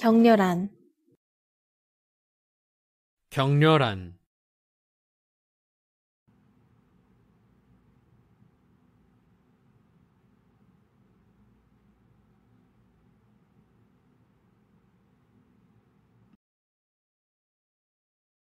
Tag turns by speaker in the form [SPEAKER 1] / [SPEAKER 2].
[SPEAKER 1] 격렬한
[SPEAKER 2] 격렬한